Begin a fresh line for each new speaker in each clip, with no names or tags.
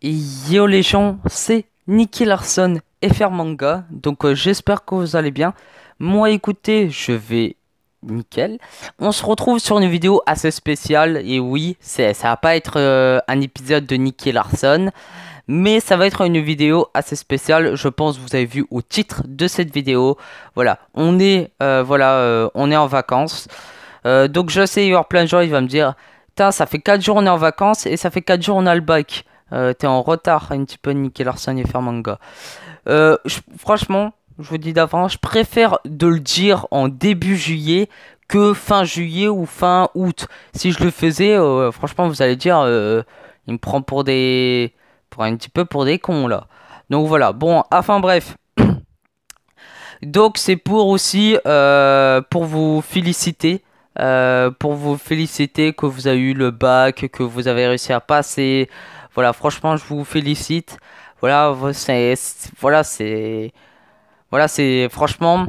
Yo les gens, c'est Nicky Larson et Manga. Donc euh, j'espère que vous allez bien. Moi écoutez, je vais nickel. On se retrouve sur une vidéo assez spéciale. Et oui, ça va pas être euh, un épisode de Nicky Larson. Mais ça va être une vidéo assez spéciale, je pense que vous avez vu au titre de cette vidéo. Voilà, on est, euh, voilà, on est en vacances. donc je sais, il plein de gens, il va me dire, ça fait 4 jours on est en vacances et ça fait 4 jours on a le bac. Euh, t'es en retard un petit peu nickel Larson et Fermanga. Euh, franchement, je vous dis d'avance, je préfère de le dire en début juillet que fin juillet ou fin août. Si je le faisais, euh, franchement, vous allez dire, il me prend pour des, pour un petit peu pour des cons là. Donc voilà. Bon, enfin bref. Donc c'est pour aussi pour vous féliciter pour vous féliciter que vous avez eu le bac, que vous avez réussi à passer, voilà, franchement, je vous félicite. Voilà, c'est voilà, c'est voilà, c'est franchement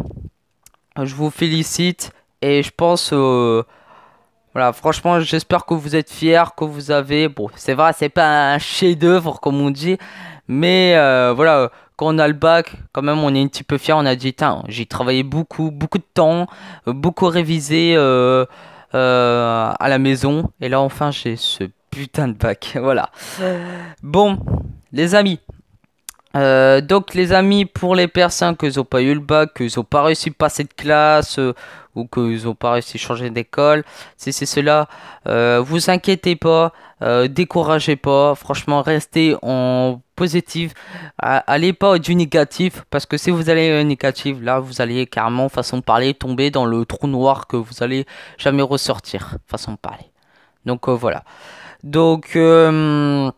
je vous félicite et je pense euh, voilà, franchement, j'espère que vous êtes fiers, que vous avez bon, c'est vrai, c'est pas un chef-d'œuvre comme on dit, mais euh, voilà, quand on a le bac, quand même, on est un petit peu fier. On a dit, j'ai travaillé beaucoup, beaucoup de temps, euh, beaucoup révisé à la maison. Et là, enfin, j'ai ce putain de bac. Voilà. Euh. Bon, les amis. Euh, donc les amis, pour les personnes que n'ont pas eu le bac, qui n'ont pas réussi passer de classe euh, ou que n'ont pas réussi à changer d'école, si c'est cela, vous inquiétez pas, découragez pas, franchement restez en positif, allez pas du négatif parce que si vous allez au négatif, là vous allez carrément façon de parler tomber dans le trou noir que vous allez jamais ressortir façon de parler. Donc euh, voilà. Donc, euh,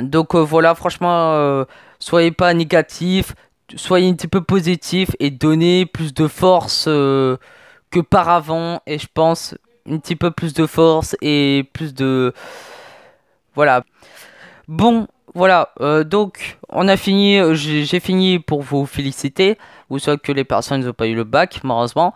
donc euh, voilà, franchement, soyez pas négatif, soyez un petit peu positif et donnez plus de force que par avant. Et je pense un petit peu plus de force et plus de... Voilà. Bon, voilà, donc on a fini, j'ai fini pour vous féliciter. Ou soit que les personnes n'ont pas eu le bac, malheureusement.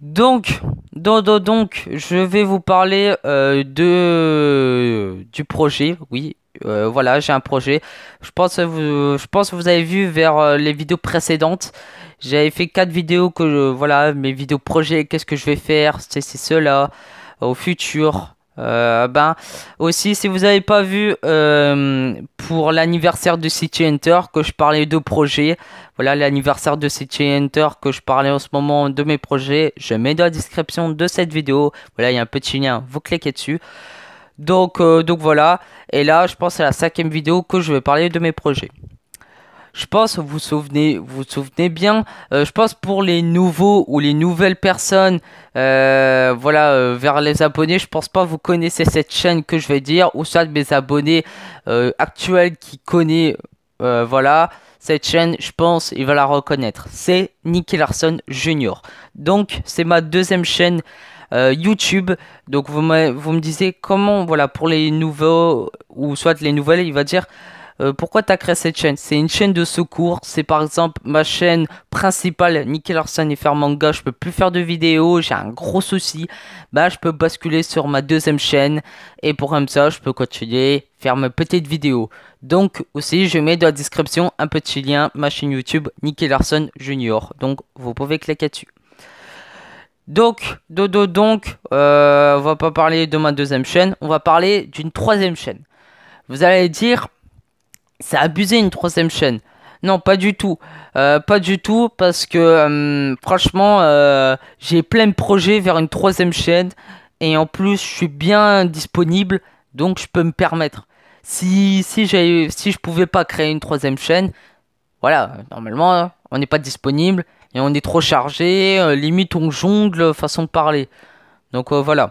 Donc, donc, donc, je vais vous parler euh, de du projet. Oui, euh, voilà, j'ai un projet. Je pense que vous, je pense vous avez vu vers euh, les vidéos précédentes. J'avais fait quatre vidéos que voilà mes vidéos projet. Qu'est-ce que je vais faire C'est cela au futur. Euh, ben, aussi, si vous n'avez pas vu euh, pour l'anniversaire de City Hunter que je parlais de projets, voilà l'anniversaire de City Hunter que je parlais en ce moment de mes projets, je mets dans la description de cette vidéo. Voilà, il y a un petit lien, vous cliquez dessus. Donc, euh, donc voilà, et là je pense à la cinquième vidéo que je vais parler de mes projets je pense vous souvenez vous souvenez bien euh, je pense pour les nouveaux ou les nouvelles personnes euh, voilà euh, vers les abonnés je pense pas vous connaissez cette chaîne que je vais dire ou soit mes abonnés actuels qui connaissent voilà cette chaîne je pense il va la reconnaître c'est Nicky Larson Junior donc c'est ma deuxième chaîne YouTube. Donc vous me, vous me disiez comment, voilà, pour les nouveaux ou soit les nouvelles, il va dire euh, pourquoi tu as créé cette chaîne C'est une chaîne de secours. C'est par exemple ma chaîne principale, Nickel Larson et manga. Je peux plus faire de vidéos, j'ai un gros souci. Bah, je peux basculer sur ma deuxième chaîne et pour comme ça, je peux continuer faire mes petites vidéos. Donc aussi, je mets dans la description un petit lien ma chaîne YouTube Nicky Larson Junior. Donc vous pouvez cliquer dessus. Donc, dodo, donc, euh, on va pas parler de ma deuxième chaîne, on va parler d'une troisième chaîne. Vous allez dire, c'est abusé une troisième chaîne. Non, pas du tout. Euh, pas du tout, parce que euh, franchement, euh, j'ai plein de projets vers une troisième chaîne. Et en plus, je suis bien disponible, donc je peux me permettre. Si, si, si je pouvais pas créer une troisième chaîne, voilà, normalement, on n'est pas disponible et on est trop chargé. limite, on jongle, façon de parler. Donc voilà.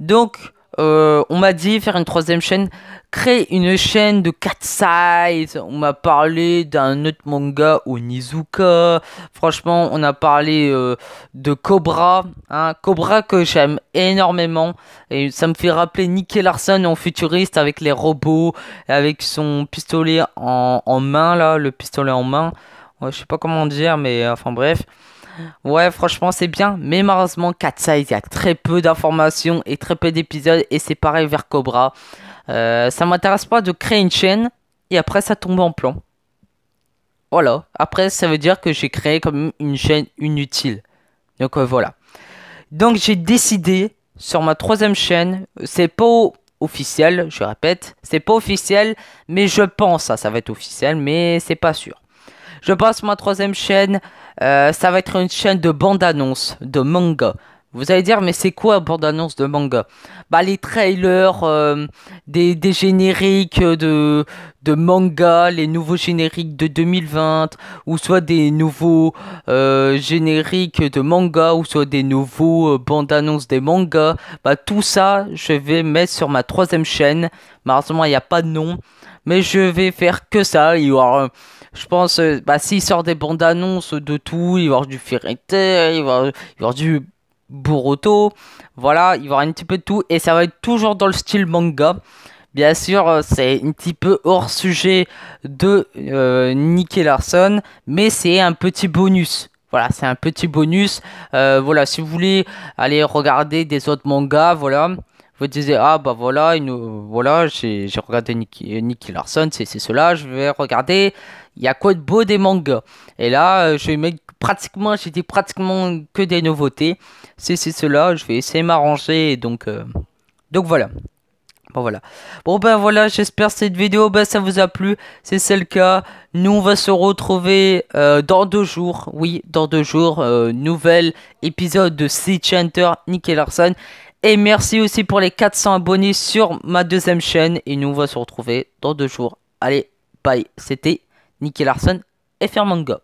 Donc, euh, on m'a dit faire une troisième chaîne, créer une chaîne de 4 size. On m'a parlé d'un autre manga, Nizuka. Franchement, on a parlé euh, de Cobra. Hein. Cobra que j'aime énormément. Et ça me fait rappeler Nicky Larson en futuriste avec les robots, et avec son pistolet en, main, là, le pistolet en main. je sais pas comment dire, mais euh, enfin bref. Ouais, franchement, c'est bien. Mais malheureusement, 4 Size, il y a très peu d'informations et très peu d'épisodes. Et c'est pareil vers Cobra. Euh, ça m'intéresse pas de créer une chaîne et après ça tombe en plan. Voilà. Après, ça veut dire que j'ai créé comme une chaîne inutile. Donc euh, voilà. Donc j'ai décidé sur ma troisième chaîne, c'est pas officiel, je répète, c'est pas officiel, mais je pense, ça, ça va être officiel, mais c'est pas sûr. Je passe ma troisième chaîne. Euh, ça va être une chaîne de bande-annonce, de manga. Vous allez dire, mais c'est quoi bande-annonce de manga Bah les trailers, euh, des, des, génériques de, de manga, les nouveaux génériques de 2020, ou soit des nouveaux euh, génériques de manga, ou soit des nouveaux bandes-annonces des mangas. Bah tout ça, je vais mettre sur ma troisième chaîne. Malheureusement, il n'y a pas de nom mais je vais faire que ça. Il y aura, euh, je pense, euh, bah, s'il sort des bandes annonces de tout, il va y avoir du Ferreté, il va, il y avoir du Boruto. Voilà, il va y avoir un petit peu de tout et ça va être toujours dans le style manga. Bien sûr, euh, c'est un petit peu hors sujet de Nicky Larson, mais c'est un petit bonus. Voilà, c'est un petit bonus. voilà, si vous voulez aller regarder des autres mangas, voilà disait ah bah voilà nous voilà j'ai regardé Nicky, euh, Larson c'est cela je vais regarder il y a quoi de beau des mangas et là euh, je mets pratiquement j'ai dit pratiquement que des nouveautés c'est cela je vais essayer m'arranger donc euh, donc voilà Bon voilà. Bon ben voilà, j'espère cette vidéo ben, ça vous a plu. c'est le cas, nous on va se retrouver dans deux jours. Oui, dans deux jours, nouvel épisode de Sea Chanter Nicky Larson. Et merci aussi pour les 400 abonnés sur ma deuxième chaîne. Et nous, on va se retrouver dans deux jours. Allez, bye. C'était Nicky Larson et Fermanga.